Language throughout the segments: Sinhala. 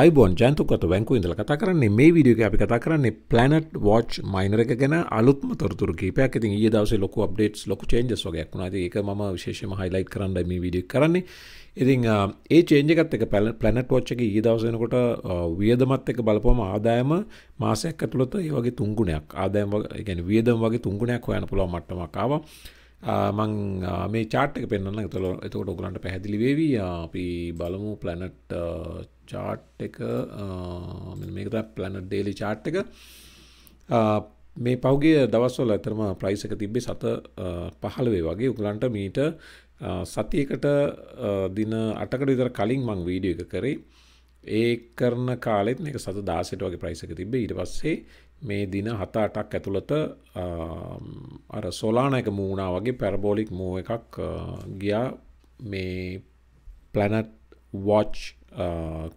අයිබෝන් ජන්තුකත වැංකු ඉඳල කතා කරන්නේ මේ විඩියෝක අපි කතා කරන්නේ පලනට් වෝච් මයිනර එක ගැන අලුත්ම තොරතුර කීපයක් ඉතින් ඒ දවස ලොක අප්ඩේට් ලොක චේන්ජස් වගේ වුණාද ඒක ම විශේෂම හයිලයිට් කරන්න මේ විඩිය කරන්නේ ඉතින් ඒ චේන්ජකත් එක පැල පලනට් වෝච්චක ඒ දවසෙනකොට වියදමත් එක බලපොම ආදායම මාසයක් ඇතුළොත ඒ වගේ තුංගුණයක් ආදායම ගැන වියදම් වගේ තුංගුණයක් හොයන පුළුවන් මට්ටමක් ආවා මං මේ චාට් එක පෙන්න්න තුළ එතකොට ඔගලන්ට පැහැදිලි වේවී අපි බලමු පලනට් චාට් එක මේකත පලනට් ඩේලි චාට් එක මේ පෞගේ දවස්වල ඇතරම ප්‍රයිස එක තිබ්බේ සත පහළවේ වගේ උගලන්ට මීට සතියකට දින අටකට විතර කලින් මං වීඩිය එක කරේ ඒ කරන කාලෙත් මේක සත දාසට වගේ ප්‍රයිසක තිබේ ඉට පස්සේ මේ දින හතාටක් ඇතුළත අර සොලාන එක මූුණා වගේ පැරබෝලික් මූ එකක් ගියා මේ පලනට් වෝච්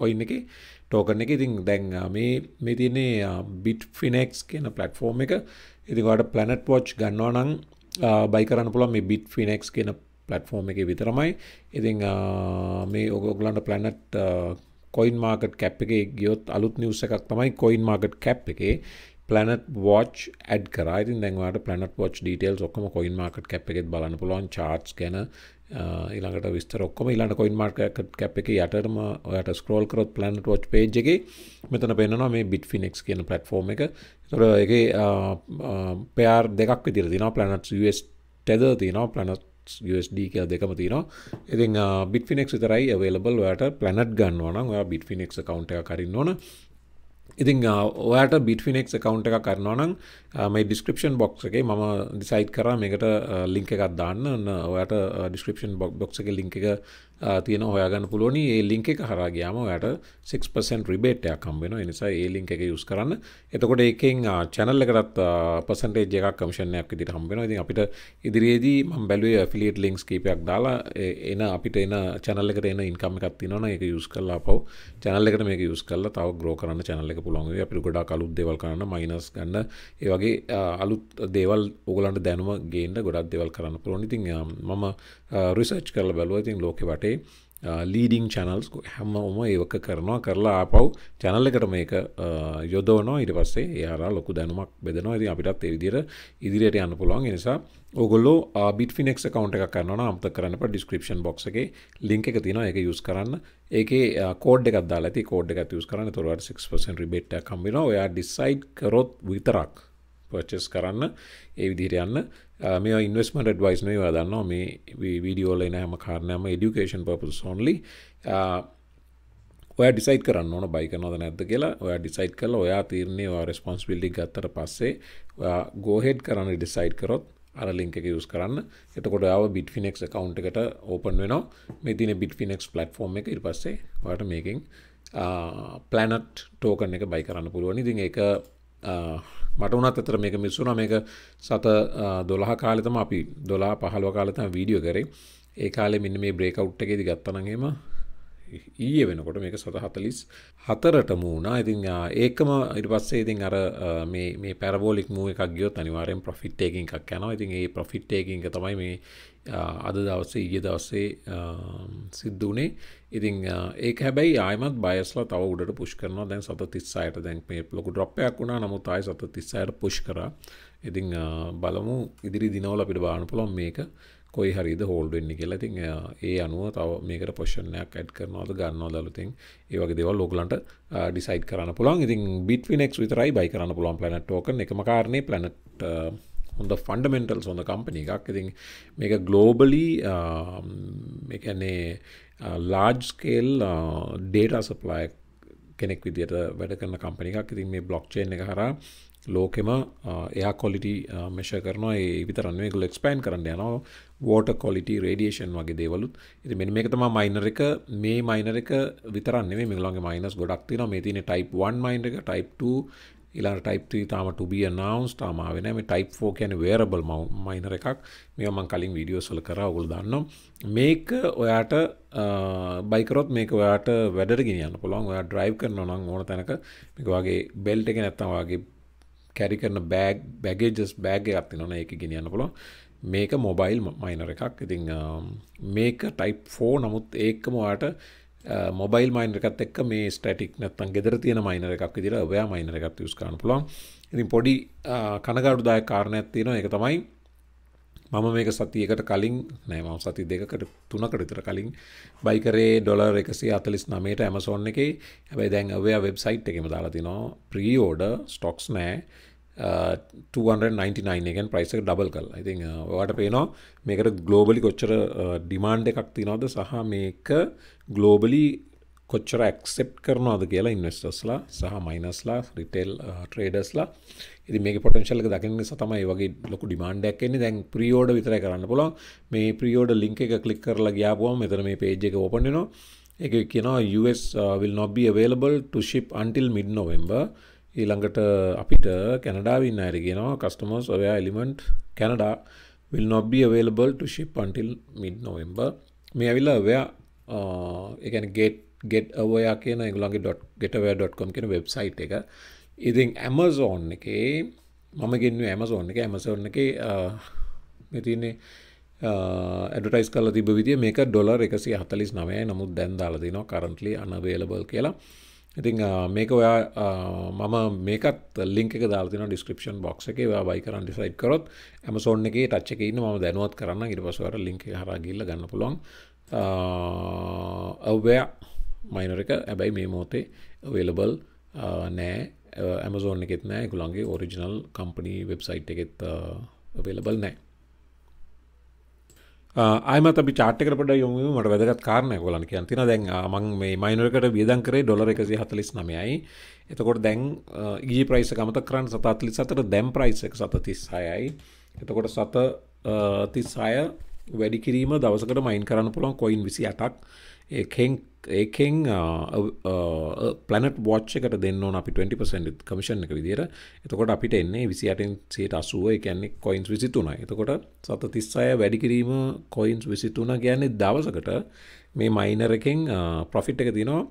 කොයින් එක ටෝකන එක ඉතින් දැන් මේ මේ තියන්නේ බිට් ෆිනෙක්ස් කියන පලටෆෝර්ම් එක ඉතිකට පලනට් වෝච් ගන්නවා නං බයි කරන්න පුළන් මේ බිට් ෆිනෙක්ස් කියන පලටෆෝර්ම් එක විතරමයි ඉතිං මේ ඔගොගලන්ට පලනට් කොයින් මාර්කට් කැප් එක ගියොත් අලුත් නිවස එකක් තමයි කොයින් මාර්කට් කැප් එකේ පලනට වෝච් ඇඩ් කරයි දැන්වාට පලනට වෝච් ඩටේල් ඔක්කම කොයින් මාකට කැප් එකෙත් බලන්න පුලොන් චාර්ස් ගැන ඉළඟට විස්තර ඔක්කම ඉලාට කොයින් මාර්කට කැප් එක යටටම ඔයට ස්කෝල් කරොත් පලනට වෝච් පේජ් එක මෙතන පෙන්නවා මේ බිට් ෆිනෙක්ස් කියන පලටෆෝර්ම එක තොර එක පයාර් දෙකක් විදිර දින පලනට ස් ටෙද තින පලනට USD කිය දෙකම තිනවා ඉතින් බිට්ෆිනෙක් විතරයි අවේලබල් ඔයාට පලනට් ගන්නවනම් ඔයා බිට්ෆිනෙක් කවන්ට කරින්න ඕන ඉතිං ඔයාට බිට්ෆිනෙක් කකවන්් එක කරනවනම් මයි ඩිස්ක්‍රපෂන් බොක්ස එක ම ඩිසයිට් කර මේකට ලිංක එකත් දාන්න ඔයාට ඩිස්ක්‍රපෂන් බොක් බොක්ස එක ලිංක එක තියෙන හොයාගන්න පුළුවනි ඒ ලිංක එක හරාගයාම යට 6% රිබේට්යක් කම්බෙන නිසා ඒ ලිංක එක යුස් කරන්න එතකොට එකෙන් චැනල්ල කරත් පසන්ටේජ එකක් කමිෂණයක් ඉදිට හම්බෙන ඉතින් අපිට ඉදිරියේදී මම් බැලුවේ ඇෆිලියට් ලිංක්ස් කීපයක් දාලා එන අපිට එන චැනල්ල එකට එන ඉන්කම එකක් තිනවන එක යුස් කරලා පව් චැනල්ල එකට මේක යුස් කරලා තව ග්‍රෝ කරන්න චැනල්ල එක පුළුවන්ගේ අපිට ගොඩා කලුත් දෙවල් කරන්න මයිනස් ගන්න ඒ වගේ අලුත් දේවල් ඔගලන්ට දැනුම ගේන්න ගොඩක් දෙවල් කරන්න පුළුවන් ඉතින් මම රිසර්ච් uh, කරල බැලුවතින් ලෝකෙ වටේ ලීඩිං චැනල්ස් හැම ඔම ඒවක කරනවා කරලා ආපව් චැනල්ල එකට මේක uh, යොදෝනෝ ඉට පස්සේ ඒහලා ලොකු දැනුමක් බෙදනවා ඇති අපිටත් එවිදිර ඉදිරියට යන්න පුළුවන් නිසා ඔගොල්ලෝ බිට ෆිනෙක් කවන්ට එක කරන්න අමත කරන්න ඩිස්ක්‍රපෂන් බොක්ගේ ලිංක එක තින එක යුස් කරන්න ඒක කෝඩ් එකක් දාලා ඇති කෝඩ් එකත් යුස් කරන්න තොරවට 6 රිබෙට්ට කම්බින ඔයා ඩිස්සයිඩ් කරොත් විතරක් පර්චස් කරන්න ඒ විදිරයන්න මේ ඉන්වස්මට ඩවයිස්න දන්න මේ විඩියෝල එන හැම කාරණයම ඩිකේෂන් පපස් සොන්ලි ඔය ඩිසයිට කරන්න ඕන බයිකනොද නැද්ද කියලා ඔය ඩිසයිට් කල ඔයා තීරණය රස්පොන්ස් පිල්ලි ගත්තර පස්සේ ගෝහෙඩ් කරන්න ඩිසයිට් කරොත් අර ලිංක එක යස් කරන්න එතකොට ාව බිට ෆිනෙක් කවන්් එකට ඕපන් වෙනවා මෙතින බිට ෆිනෙක්ස් පලට ෆෝර්ම් එක ඉ පස්සේ වට මේකින් පලනට් ටෝකන එක බයි කරන්න පුළුවනි ඉතින් එක මට වනත් අතර මේක මිස්සුන මේක සත දොළහ කාලතම අපි දොලා පහළව කාලතම වීඩියෝ කරේ ඒ කාලෙ මෙන්න මේ බ්‍රේකවුට් එකෙදි ගත්තනගේම ඊය වෙනකොට මේක සොතහතලිස් හතරටම වුණා ඉතින් ඒකම ඉට පස්සේ ඉතින් අර මේ පැරබෝලික් මුව එකක් ගියොත් අනිවාරෙන් ප්‍රෆිට්ටේකින් එකක් යනවා ඉතින් ඒ ප්‍රෆිට්ටේකින් තමයි මේ අද දවස්සේ ඊය දවස්සේ සිද්ධ වනේ ඉතින් ඒ හැබැයි ආයමත් බයස්ල තව උඩට පුෂ් කරනවා දැන් සත තිස්සායට දැන් මේ ලොකු ඩොප්පයක් වුණා නමුත් අයි සත තිස්සායට පුෂ් කර ඉතිං බලමු ඉදිරි දිනවල අපිට බාන පුළොන් මේක කොයි හරිද හෝල්ඩ වෙන්න කියලා තින් ඒ අනුව තව මේකට පොෂණයක් ඇඩ් කරනවාද ගන්නවා දලුතින් ඒවගේ දෙවල් ලෝකලන්ට ඩිසයිට් කරන්න පුළන් ඉතින් බිට්විනෙක් විතරයි බයි කරන්න පුළන් පලනට් ෝක එකම කාරණය පලනට් හොඳ ෆන්ඩමෙන්ටල් සොඳ කම්පනි එකක් ඉතින් මේක ගලෝබලි එකනේ ලාජ්ස්කේල් ඩේට සප්ලායක් කෙනෙක් විදිට වැඩ කරන කම්පනිකක් ඉතින් මේ බ්ලොක්්චේන එක හර ලෝකෙම එයා කොලිටි මෙෂ කරනවා ඒ විතරන්නේ ගොල එක්ස්පයින් කරන්න යනවා වෝට කොලිට රඩියේෂන් වගේ දේවලුත් ඉති මෙ මේක තම මයිනර එක මේ මයිනර එක විතරන්නේ මෙගලන්ගේ මයිනස් ගොඩක් තින මේ තින ටයිප් 1 මයින් එක ටයිප් ඉලාට ටයිප් තාම ටබිය නවන්ස් තාමාවෙන මේ ටයිප් ෝ කියන වේරබල් මයිනර එකක් මේමන් කලින් වීඩියෝසල කර ඔගුල් දන්නම් මේක ඔයාට බයිකරොත් මේක ඔයාට වැඩ ගෙනන්න පුළන් ඔයා ඩ්‍රයි් කරන නම් ඕන තැනක මේක වගේ බෙල්ට එක නැත්තවාගේ කැරි කරන බෑග් බැගේජස් බෑග එකක් නොන එක ගෙනියන්න පුළො මේක මොබයිල් මයිනර එකක් ඉතිං um, මේක ටයිප් ෆෝ නමුත් ඒකමවාට මොබයිල් මයිනරකත් එක් මේ ස්ටටික් නැත්තන් ගෙදර තියෙන මයිනර එකක් දිර ඔයා මයිනර එකත් යස්කාන පුළොන් ඉතින් පොඩි uh, කනගඩුදාය කාරණයක් තියෙන එක තමයි මම මේක සතියකට කලින් නෑම සති දෙකට තුනකට විතර කලින් බයිකරේ ඩොලර් එකසි අතලිස් නමේට ඇමසෝන් එක හැබයි දැන් ඔවයා වෙබ්සයිට් එකම දාලාතිනවා ප්‍රීෝඩ ස්ටොක්ස් නෑ 299 එකෙන් ප්‍රයිස එක ඩබල් කල් ඉතින් වාට පේනවා මේකට ගලෝබලි කොච්චර ඩිමාන්් එකක් තිනවද සහ මේක ගලෝබලි කොච්චර ඇක්සෙප් කරනවාද කියලා ඉන්වස්ටස්ලා සහ මයිනස්ලා රිටෙල් ට්‍රේඩස්ලා ඉති මේ පොටන්ශල් දකින නිසා තමයි වගේ ලොකු ඩිමාන්ඩයක් එන්නේ දැන් ප්‍රියෝඩ විතර කරන්න පුළොන් මේ ප්‍රියෝඩ ලිංක එක කලික් කරලා ගියාපුුවම මෙතන මේ පේජ් එක ඕපනෙනවා එක කියනවා US will not be available to ship until mid November ඊළඟට අපිට කැනඩාවින්න අයට කියනවා කස්ටමර්ස් ඔයා element Canada will not be available to ship until mid November මේ ඇවිල්ලා ඔයා එකන ගේට් ගෙට් අවයා කියන එගුලන්ගේ ඩොට් ගෙටවය.කොම් කියෙන වෙබ්සයි් එක ඉතින් ඇමසෝන් එක මම ගෙන්ව ඇමසෝන් එක ඇමසෝන් එක මෙතින්නේ ඇඩටයිස් කල තිබ විදිිය මේක ඩොලර් එකසි හතලිස් නවය නමුත් දැන් දාලදිනවා කරන්ටලි අනවේලබල් කියලා ඉතිං මේක ඔයා මම මේකත් ලින්ක දාලතින ඩිස්ක්‍රපෂන් බොක්ස එක බයි කරන් ඩිසයිට් කරොත් ඇමසෝන් එක ටච්ච එකන්න ම දැනුවත් කරන්න ඉරිපසවර ලින්ක හරගිල්ල ගන්න පුළුවන් අව්‍යයා මයිනර එක ඇබැයි මේ මෝතේ වෙලබල් නෑ ඇමසෝන් එකෙත් නෑ ගුළන්ගේ ඔරිජිනල් කම්පනී වෙබ්සයිට් එකෙත් වෙලබල් නෑ අයමත චාටකට යොම මට වැදගත් කාරණය ගොලන් කිය තින දැන් මං මේ මයිනරකට වියදංකරේ ඩොල එකසි හතලිස් නමයයි එතකොට දැන් ඒ ප්‍රයිස කමත කරන්න සතත්ලි සතර දැම් ප්‍රයිස එක සත තිස්සායයි එතකොට සත තිස්සාය වැඩිකිරීම දවසකට මයින් කරන්න පුළොන් කොයින් විසි අටක් ඒහෙක් ඒකෙන් පලනට වෝච්චකට දෙන්නවන අපි 20% කමිෂන් එක විදිර එතකොට අපිට එන්නේ විසි අටෙන් සේට අසුව එකන්නේ කොයින්ස් විසිතුන එතකොට සත තිස්සාය වැඩිකිරීම කොයින්ස් විසිතුන ගැන්නේ දවසකට මේ මයිනරකෙන් ප්‍රොෆිට් එක තිනවා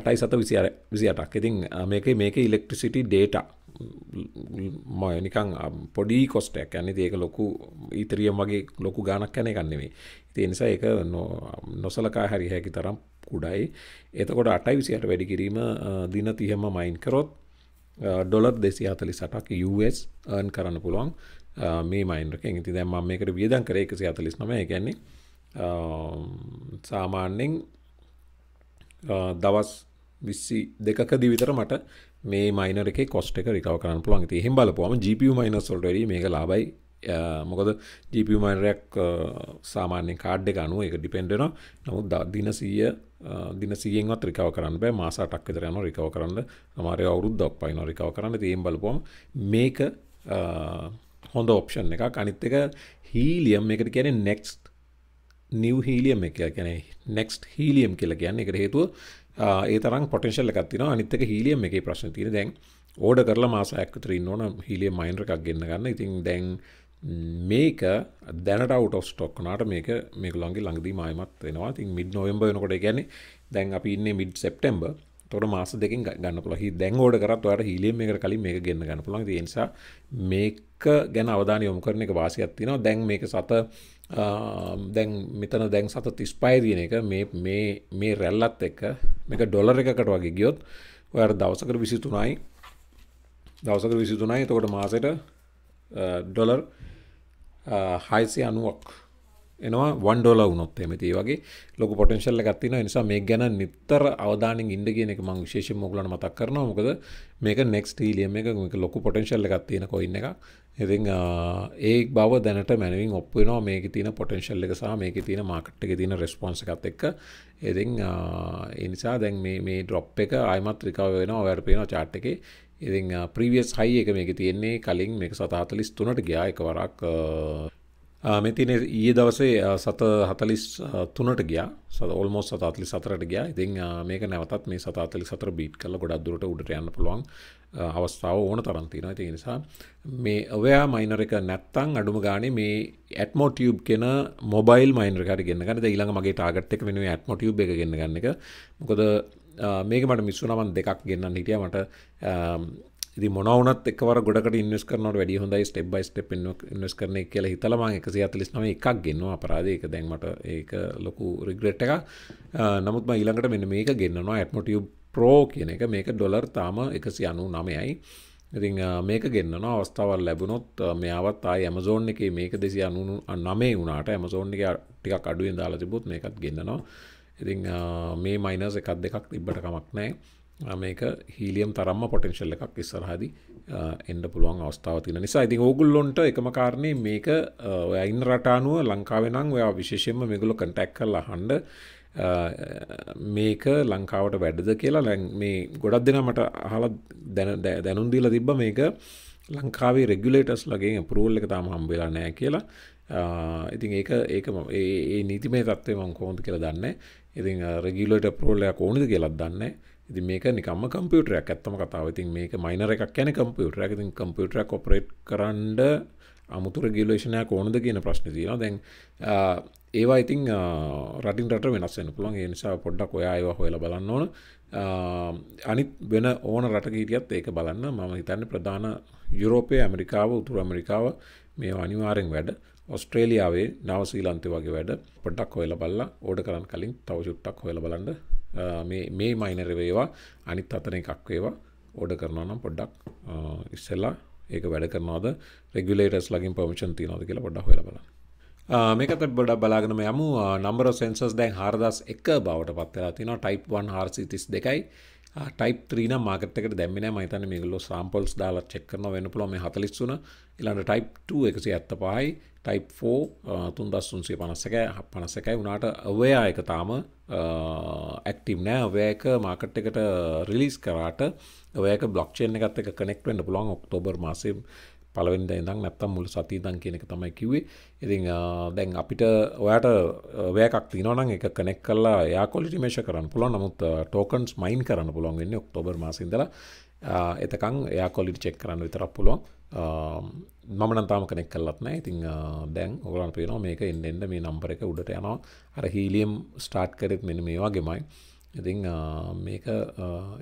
අටයි සත විසි අටක් ඉතින් මේක මේක ඉලෙක්ට්‍රසිටි ඩේටා මයනිකං පොඩි කොස්ටක් ඇන ඒක ලොකු ඉතරිය මගේ ලොකු ගානක් කැන ගන්නෙවේ ඉති නිසා එක නොසලකා හැරි හැකි තරම් කුඩයි එතකොට අටයි විසියට වැඩි කිරීම දින තිහෙම මයින් කරොත් ඩොලර් දෙසි අතලි සටක් US ර්න් කරන්න පුළුවන් මේ මයින්රක ඉති දැම් ම එකට වියදන් කර එකසි අතලිස් නම ගැන්නේ සාමාන්‍යෙන් දවස් විස්සි දෙකදී විතර මට මේ මයිනර එක කොස්ට එක රිකව කරන්න පුළුවන් ති හෙම් බලපුම ජිපිය මයිනස්ොල්ට මේක ලාබයි මොකද ජීපිය මයිනරයක් සාමාන්‍ය කාඩ් එක අනුව එක ඩිපෙන්ඩෙන නමුත් දින සීය දින සියෙන්වත් රිකව කරන්න බෑ මාසාටක් විතර යන රිකව කරන්න අමාරය අවුරුද්දක් පයින රිකව කරන්න තියෙන් බලපුොම මේක හොඳ ඔප්ෂන් එක අනිත් එක හීලියම් එකට කියන නෙක්ස් නිව් හීලියම් එක කියැන නෙක්ස් හීලියම් කියලා කියන්න එකට හේතුව ඒ තරම් පොටෙන්ශල් එකක් තින අනිත්තක හිලියම් එක ප්‍රශ්න තින දැන් ඕඩ කරලා මාසයක් තරන්න ඕන හිලිය මයින්රක් ගන්න ගන්න ඉතින් දැන් මේක දැනට අවට ස්ටොක්නට මේක මේකළන්ගේ ලඟදී මයමත් වෙනවා තින් මිඩ් නොවම්බ නකොට ගැන දැන් අපි ඉන්න මිඩ් සෙප්ටම්බ තොට මාස දෙක ගන්න පුල හි දැන් ෝඩ කරත් අට හිලියම් එක කලින් මේ ගන්න ගන්න පුළන් නිසා මේක ගැන අවධාන යොම් කරන එක වාසියක්ත්තිනවා දැන් මේක සත දැන් මෙතන දැන් සත තිස්පයි තියන එක මේ රැල්ලත් එක මේක ඩොලර එකකට වගේ ගියොත් ඔය දවසකර විසිතුනයි දවසකර විසිතුනයි තකොට මාසට ඩොලර් හයිසි අනුවක් එනවා වන්ඩෝල වුනොත් එමති වගේ ලොක පොටන්ශල්ල ගත්තින නිසා මේ ගැන නිත්තර අවධානින් ඉන්ඩ කියන එක මං විශේෂ මුගලන මතක් කරන මොකද මේක නෙක්ස් ටීලියම එක ලොකු පොටන්ශල්ල ගත්තින කොයින්න එක ඉති ඒ බව දැනට මැනවින් ඔප්පුනවා මේක තින පොටන්ශල් එක සහ මේක තින මාකට් එක තින රෙස්පොන්ස එකත් එක්ක එති එනිසා දැන් මේ ඩොප් එක අයමත් රිකාව වෙන ඔවැරපේෙන චාට් එක ඉති ප්‍රීවියස් හයි එක මේක තියෙන්නේ කලින් මේ සතාතලිස් තුනට ග්‍යා එක වරක් මෙතින ඒ දවසේ සත හතලිස් තුනට ගිය සොල්මෝ සතාතලි සතරට ගියා ඉතින් මේක නැවතත් මේ සතාතලි සතර බීට් කල ගොඩක්දුරට උඩට යන්න පුළුවන් අවස්ථාව ඕන තරන්තින ති නිසා මේ ඔවයා මයිනර එක නැත්තං අඩුම ගානේ මේ ඇත්මෝටියබ් කෙන මොබයිල් මයිනරකට ගන්නගන්න ඊළඟ මගේ ටාගට් එක වෙනුව ඇත්මොටියබ් එක ගන්න ගන්න එක මොකද මේක මට මිස්සුනමන් දෙකක් ගන්න හිටිය මට ඉති මොනවනත් එකවර ගොඩට ඉන්වස් කරනට වැඩි හොඳයි ස්ටබ් බයි ට් ඉන්වස් කරන කියල හිතලම එකසි අතලිස් නම එකක් ගෙන්නවා අපරාධයක දැන්මට ඒක ලොකු රිග්‍රෙට් එක නමුත්ම ඊළඟට මෙ මේක ගෙන්න්නවා ඇත්මොටිය ප්‍රෝ කියන එක මේක ඩොලර් තාම එකසි අනු නමයයි ඉති මේක ගෙන්න්නන අවස්ථාවල් ලැබුණොත් මෙයාවත් ආය ඇමසෝන් එක මේක දෙසි අනුනු නමේ වුණට ඇමසෝන් එක ටිකක් අඩුවෙන් දාලා තිබුත් මේකත් ගෙන්න්නනවා ඉතිං මේ මයිනස් එකක් දෙකක් තිබ්බට කමක් නෑ මේක හීලියම් තරම්ම පොටෙන්ශල් එකක් ඉස්සරහදි එන්න පුළුවන් අවස්ථාව තින නිසා ඉතින් ඕගුල්ලොන්ට එකම කාරණය මේක ඔයයින් රටානුව ලංකාවෙනම් ඔයා විශේෂයෙන්ම මෙගුලු කටැක් කරලා හන්ඩ මේක ලංකාවට වැඩද කියලා ලැන් මේ ගොඩක් දෙන මට අහල දැනුන්දීල තිබ්බ මේක ලංකාවේ රෙගුලේටස් ලගේ පරෝල් එක තාම හම්බෙලා නෑ කියලා ඉතින් ඒක ඒකම ඒ නීතිමේ තත්වේ මං කෝන්ද කියලා දන්න ඉතින් රෙගිලට පරෝල්ලයක් ඕනද කියලත් දන්නේ ඉති මේක නිකම කම්පියුටරයක් ඇත්තම කතාවතින් මේක මයිනර එකක් ැන කම්පියුටර ඇති කම්පියුටර කොපරේට් කරන්ඩ අමුතුර ගිලේෂණයක් ඕනද කියන ප්‍රශ්න තියෙන දැන් ඒවා ඉතින් රටින් රට වෙනස්සෙන පුළන් ඒ නිසා පොඩ්ඩක් ඔයා ඒවා හොයල බලන්න ඕන අනිත් වෙන ඕන රටකීටියත් ඒක බලන්න මම හිතන්න ප්‍රධාන යුරෝපය ඇමරිකාව උතුර ඇමරිකාව මේ අනිවාරෙන් වැඩ ඔස්ට්‍රේලියාවේ නවසීලන්තය වගේ වැඩ පොඩ්ඩක් හොයල බල්ලා ඕඩ කරන්න කලින් තවචුට්ටක් හොයල බලන්න මේ මයිනර වේවා අනිත් අතන එකක් වේවා ඕඩ කරනවා නම් පොඩ්ඩක් ඉස්සෙල්ලා ඒක වැඩ කරනවාද රෙගුලේටස් ලගින් පර්මිෂන් තියනවාද කියලා පොඩ්ඩක් හොයලා බලන්න. මේකත බොඩක් බලාගෙනම යමු නම්බර සෙන්සස් දැන් 4001 බවට පත් වෙලා තිනවා ටයිප් 1 432යි ටයිප ත්‍රීන මාකටක දැමන මතන මේගලු සම්පල්ස් දාලා චෙක්කරන වෙන පුළොම හතලිස්සුන ඉලන්න ටයිප් එකසි ඇත්ත පහයි ටයිප් ෝ තුන් දස්සුන්සේ පනස්සකෑ හ පනසකයි වුණට අවයා එක තාම ඇක්ටිම් නෑ අවයක මාකට් එකට රිලිස් කරාට ඔයක බ්ලොක්්ෂේන එකත් එක කනෙක්වෙන්න පුළොන් ඔක්තෝබර් මාසිම් පලවෙනිද ඉඳම් නැත්තම් මුළු සතිීදන් කියනක තමයි කිවේ ඉතිං දැන් අපිට ඔයාට වැෑකක් තිනවන එක කනෙක් කල්ලා යා කොලිටිමේෂ කරන්න පුළො නමුත් ටෝකන්ස් මයින් කරන්න පුළොන් වෙන්න ඔක්තෝබර් මාසිදල එතකං එයා කොලිට චෙක් කරන්න විතරක් පුළොන් මනතාම කනෙක් කල්ලත්න ඉතිං දැන් ඔගලන් පේනවා මේක එන්නෙන්ද මේ නම්පර එක උඩට යනවා අර හීලියම් ස්ටාර්ට් කරෙත් මෙන මේ වගේමයි ඉතිං මේක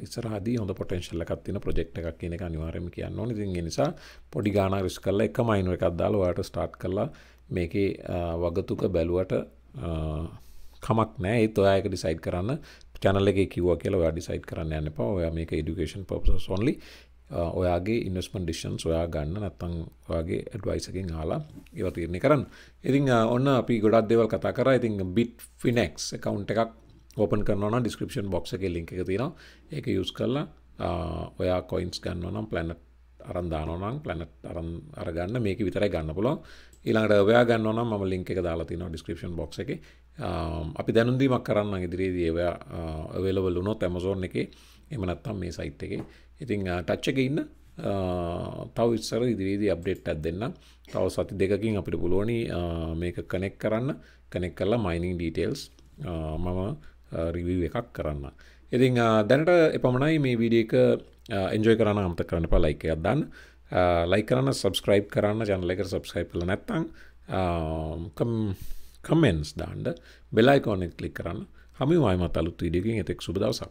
ඉස්සරහදී හොඳ පොටෙන්ශල්ලකත්තින ප්‍රෙක්් එකක් කියන එක අනිවාරම කියන්න නිතින් නිසා පොඩි ගාන විස් කරල එක මයිනුව එකක් දාලවාට ස්ටාර්ට් කරලා මේක වගතුක බැලුවට කමක් නෑ ඒත් ඔයායක ඩිසයිඩ් කරන්න චැනල එක කිව කියලා ඩිසයිඩ් කරන්න යන්න පා ඔයා මේක ඉඩුකේෂන් පස සොන්ලි ඔයාගේ ඉන්වස්මන් ඩිෂන් සොයා ගන්න නැත්තං ඔයාගේ ඇඩ්වයිසකින් හලා ඒව තීරණය කරන්න ඉතිං ඔන්න අපි ගොඩක් දෙවල් කතා කර ඉතින් බිට් ෆිනෙක්ස් එකකවන්් එකක් ඕපන් කරනවන ඩිස්ක්‍රපෂන් බොක්ස එක ලිංක එක තින ඒක යුස් කරලා ඔයා කොයින්ස් ගන්නවනම් පලනට් අරන්දානනම් පලනට් අරන් අරගන්න මේක විතරයි ගන්න පුළො ඊළඟට ඔයා ගන්නවන ම ලිංක එක දාලා තින ඩිස්ක්‍රපෂන් බොක් එක අපි දැනුදීමක් කරන්න ඉදිරියේදී ඒවයා වෙලවල් වුණො තැමසෝන් එක එමනත්තම් මේ සයිට් එක ඉතිං ටච්චක ඉන්න තව ඉස්සර ඉදිරියේදී අප්ඩේට් ඇත් දෙන්න තව සති දෙකකින් අපිට පුළුවනි මේක කනෙක් කරන්න කනෙක් කරලා මයිනිං ඩීටේල්ස් මම රිවී එකක් කරන්න. ඉතිං දැනට එපමණයි මේ වීඩියක එන්ජෝය කරන අමත කරන්න ප ලයික අදන්න ලයි කරන්න සබස්ක්‍රයිබ් කරන්න ජනලක සබස්ක්‍රයිප් කල නැත්තං කමෙන්ස් දාන්ඩ බෙලයිකෝනෙක් කලික් කරන්න හමි වායමත් අලුත් විඩියකින් එතෙක් සුබදවසක්.